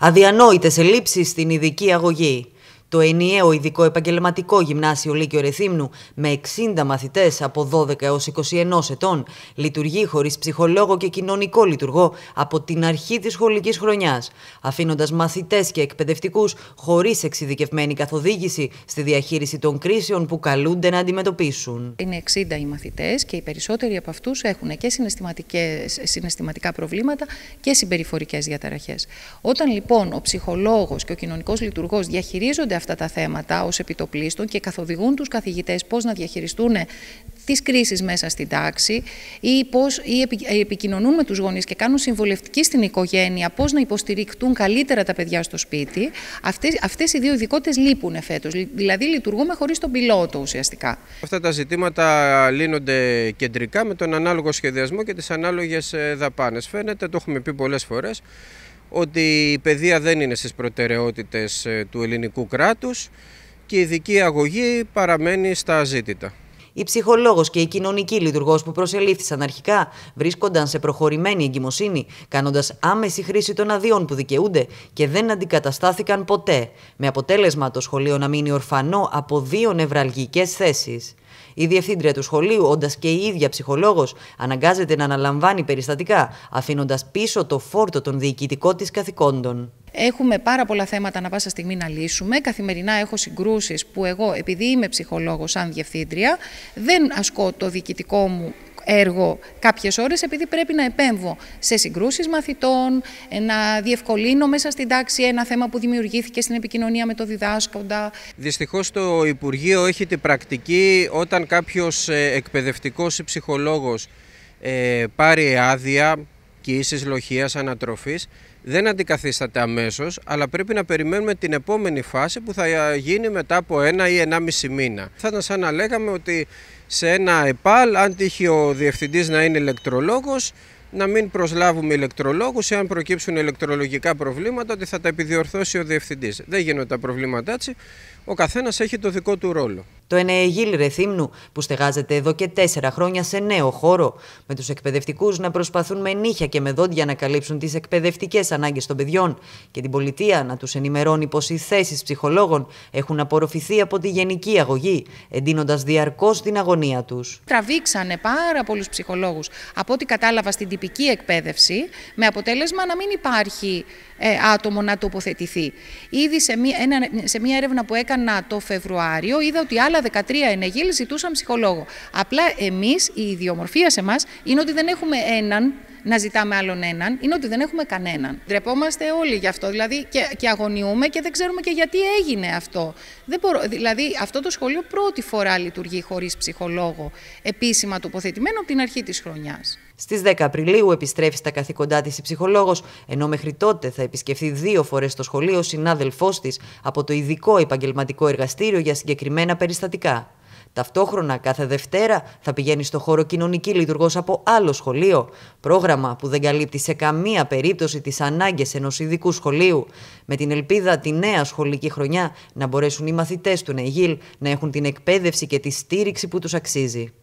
Αδιανόητες ελλείψεις στην ειδική αγωγή. Το ενιαίο ειδικό επαγγελματικό γυμνάσιο Λύκειο Ρεθύμνου με 60 μαθητές από 12 έως 21 ετών λειτουργεί χωρίς ψυχολόγο και κοινωνικό λειτουργό από την αρχή της σχολικής χρονιάς, αφήνοντας μαθητές και εκπαιδευτικούς χωρίς εξειδικευμένη καθοδήγηση στη διαχείριση των κρίσεων που καλούνται να αντιμετωπίσουν. Είναι 60 οι μαθητές και οι περισσότεροι από αυτούς έχουν και συναισθηματικά προβλήματα και συμπεριφορικές διαταραχές. Όταν λοιπόν ο ψυχολόγος και ο κοινωνικός λειτουργός διαχειρίζονται αυτά τα θέματα ως επιτοπλίστων και καθοδηγούν τους καθηγητές πώς να διαχειριστούν ε, τις κρίσεις μέσα στην τάξη ή πώς ή ε, επικοινωνούν με τους γονείς και κάνουν συμβολευτική στην οικογένεια πώς να υποστηριχτούν καλύτερα τα παιδιά στο σπίτι. Αυτές, οι δύο ειδικότητες λείπουν φέτος, δηλαδή λειτουργούμε χωρίς τον πιλότο ουσιαστικά. Αυτά τα ζητήματα λύνονται κεντρικά με τον ανάλογο σχεδιασμό και τις ανάλογες ε, δαπάνες. Φαίνεται, το έχουμε πει πολλές φορές, ότι η παιδεία δεν είναι στις προτεραιότητες ε, του ελληνικού κράτους και η ειδική αγωγή παραμένει στα αζήτητα. Οι ψυχολόγος και η κοινωνική λειτουργός που προσελήφθησαν αρχικά βρίσκονταν σε προχωρημένη εγκυμοσύνη, κάνοντας άμεση χρήση των αδειών που δικαιούνται και δεν αντικαταστάθηκαν ποτέ, με αποτέλεσμα το σχολείο να μείνει ορφανό από δύο νευραλγικές θέσεις. Η διευθύντρια του σχολείου, όντας και η ίδια ψυχολόγος, αναγκάζεται να αναλαμβάνει περιστατικά, αφήνοντας πίσω το φόρτο των διοικητικών της καθηκόντων. Έχουμε πάρα πολλά θέματα να πάσα στιγμή να λύσουμε. Καθημερινά έχω συγκρούσεις που εγώ, επειδή είμαι ψυχολόγος, σαν διευθύντρια, δεν ασκώ το διοικητικό μου έργο κάποιες ώρες επειδή πρέπει να επέμβω σε συγκρούσεις μαθητών, να διευκολύνω μέσα στην τάξη ένα θέμα που δημιουργήθηκε στην επικοινωνία με το διδάσκοντα. Δυστυχώς το Υπουργείο έχει την πρακτική όταν κάποιος ε, εκπαιδευτικός ή ψυχολόγος ε, πάρει άδεια εκκοίησης, λοχείας, ανατροφής δεν αντικαθίσταται αμέσως, αλλά πρέπει να περιμένουμε την επόμενη φάση που θα γίνει μετά από ένα ή ενάμιση μήνα. Θα ήταν σαν να λέγαμε ότι σε ένα ΕΠΑΛ, αν τύχει ο διευθυντής να είναι ηλεκτρολόγος, να μην προσλάβουμε ηλεκτρολόγους, εάν προκύψουν ηλεκτρολογικά προβλήματα, ότι θα τα επιδιορθώσει ο διευθυντής. Δεν γίνονται τα προβλήματα έτσι. Ο καθένας έχει το δικό του ρόλο. Το ΕΝΕΕΓΙΛ Ρεθύμνου, που στεγάζεται εδώ και τέσσερα χρόνια σε νέο χώρο, με τους εκπαιδευτικούς να προσπαθούν με νύχια και με δόντια να καλύψουν τις εκπαιδευτικές ανάγκες των παιδιών και την πολιτεία να τους ενημερώνει πως οι θέσεις ψυχολόγων έχουν απορροφηθεί από τη γενική αγωγή, εντείνοντας διαρκώς την αγωνία τους. Τραβήξανε πάρα πολλούς ψυχολόγους από ό,τι κατάλαβα στην τυπική εκπαίδευση, με αποτέλεσμα να μην υπάρχει ε, άτομο να τοποθετηθεί. Ήδη σε μία έρευνα που έκανα το Φεβρουάριο, είδα ότι άλλα 13 ενεγείλ, ζητούσαν ψυχολόγο. Απλά εμείς, η ιδιομορφία σε εμά είναι ότι δεν έχουμε έναν να ζητάμε άλλον έναν, είναι ότι δεν έχουμε κανέναν. Ντρεπόμαστε όλοι γι' αυτό. Δηλαδή και, και αγωνιούμε και δεν ξέρουμε και γιατί έγινε αυτό. Δεν δηλαδή αυτό το σχολείο πρώτη φορά λειτουργεί χωρίς ψυχολόγο, επίσημα τοποθετημένο από την αρχή της χρονιάς. Στις 10 Απριλίου επιστρέφει στα καθήκοντά της η ψυχολόγος, ενώ μέχρι τότε θα επισκεφθεί δύο φορές το σχολείο ο συνάδελφός της από το ειδικό επαγγελματικό εργαστήριο για συγκεκριμένα περιστατικά. Ταυτόχρονα, κάθε Δευτέρα θα πηγαίνει στο χώρο κοινωνική λειτουργός από άλλο σχολείο. Πρόγραμμα που δεν καλύπτει σε καμία περίπτωση τις ανάγκες ενός ειδικού σχολείου. Με την ελπίδα τη νέα σχολική χρονιά να μπορέσουν οι μαθητές του ΝΕΓΙΛ να έχουν την εκπαίδευση και τη στήριξη που τους αξίζει.